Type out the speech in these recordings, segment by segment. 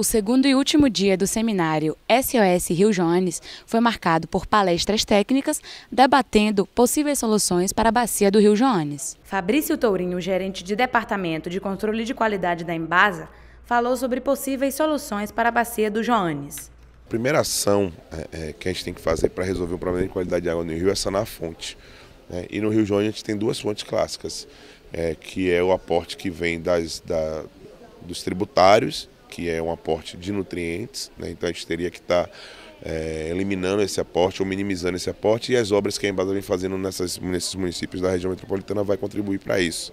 O segundo e último dia do seminário SOS Rio Jones foi marcado por palestras técnicas debatendo possíveis soluções para a bacia do Rio Jones. Fabrício Tourinho, gerente de Departamento de Controle de Qualidade da Embasa, falou sobre possíveis soluções para a bacia do Joanes. A primeira ação é, é, que a gente tem que fazer para resolver o problema de qualidade de água no rio é sanar a fonte. Né? E no Rio Joanes a gente tem duas fontes clássicas, é, que é o aporte que vem das, da, dos tributários que é um aporte de nutrientes, né? então a gente teria que estar tá, é, eliminando esse aporte ou minimizando esse aporte e as obras que a Embasa vem fazendo nessas, nesses municípios da região metropolitana vai contribuir para isso.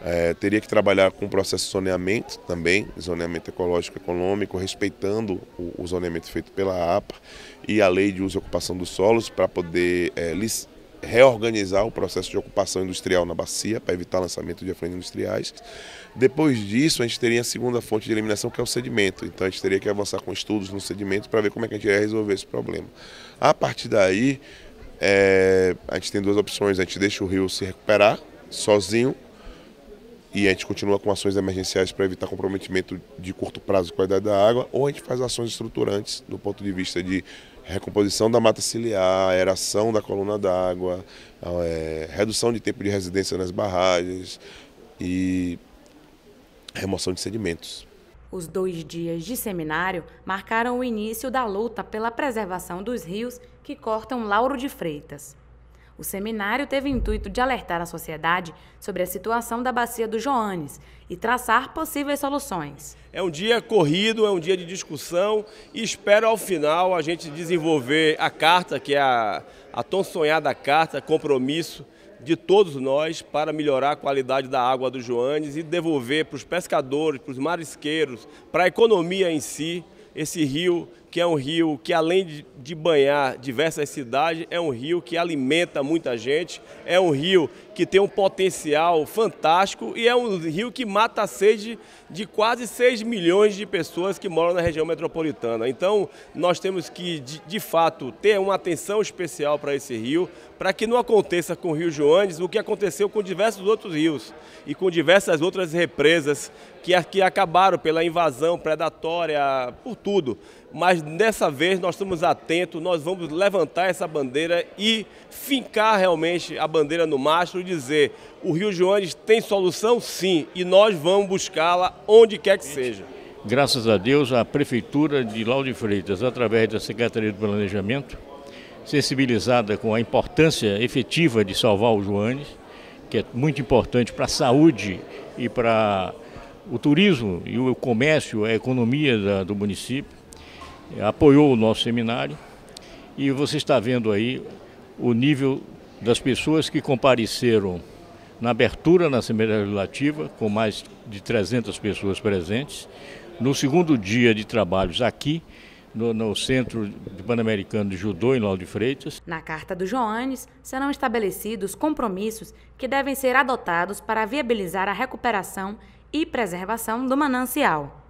É, teria que trabalhar com o processo de zoneamento também, zoneamento ecológico econômico, respeitando o, o zoneamento feito pela APA e a lei de uso e ocupação dos solos para poder é, reorganizar o processo de ocupação industrial na bacia para evitar lançamento de afluentes industriais. Depois disso, a gente teria a segunda fonte de eliminação, que é o sedimento. Então, a gente teria que avançar com estudos no sedimento para ver como é que a gente ia resolver esse problema. A partir daí, é, a gente tem duas opções. A gente deixa o rio se recuperar sozinho e a gente continua com ações emergenciais para evitar comprometimento de curto prazo de qualidade da água, ou a gente faz ações estruturantes do ponto de vista de recomposição da mata ciliar, aeração da coluna d'água, é, redução de tempo de residência nas barragens e remoção de sedimentos. Os dois dias de seminário marcaram o início da luta pela preservação dos rios que cortam Lauro de Freitas. O seminário teve o intuito de alertar a sociedade sobre a situação da bacia do Joanes e traçar possíveis soluções. É um dia corrido, é um dia de discussão e espero ao final a gente desenvolver a carta, que é a, a tão sonhada carta, compromisso de todos nós para melhorar a qualidade da água do Joanes e devolver para os pescadores, para os marisqueiros, para a economia em si, esse rio que é um rio que, além de banhar diversas cidades, é um rio que alimenta muita gente, é um rio que tem um potencial fantástico e é um rio que mata a sede de quase 6 milhões de pessoas que moram na região metropolitana. Então, nós temos que, de, de fato, ter uma atenção especial para esse rio, para que não aconteça com o Rio Joanes o que aconteceu com diversos outros rios e com diversas outras represas que, que acabaram pela invasão predatória, por tudo mas dessa vez nós estamos atentos, nós vamos levantar essa bandeira e fincar realmente a bandeira no mastro e dizer o Rio Joanes tem solução sim e nós vamos buscá-la onde quer que seja. Graças a Deus, a Prefeitura de Laude Freitas, através da Secretaria do Planejamento, sensibilizada com a importância efetiva de salvar o Joanes, que é muito importante para a saúde e para o turismo e o comércio, a economia da, do município, é, apoiou o nosso seminário e você está vendo aí o nível das pessoas que compareceram na abertura na Assembleia Legislativa, com mais de 300 pessoas presentes, no segundo dia de trabalhos aqui, no, no Centro Pan-Americano de Judô, em Lauro de Freitas. Na Carta do Joanes, serão estabelecidos compromissos que devem ser adotados para viabilizar a recuperação e preservação do manancial.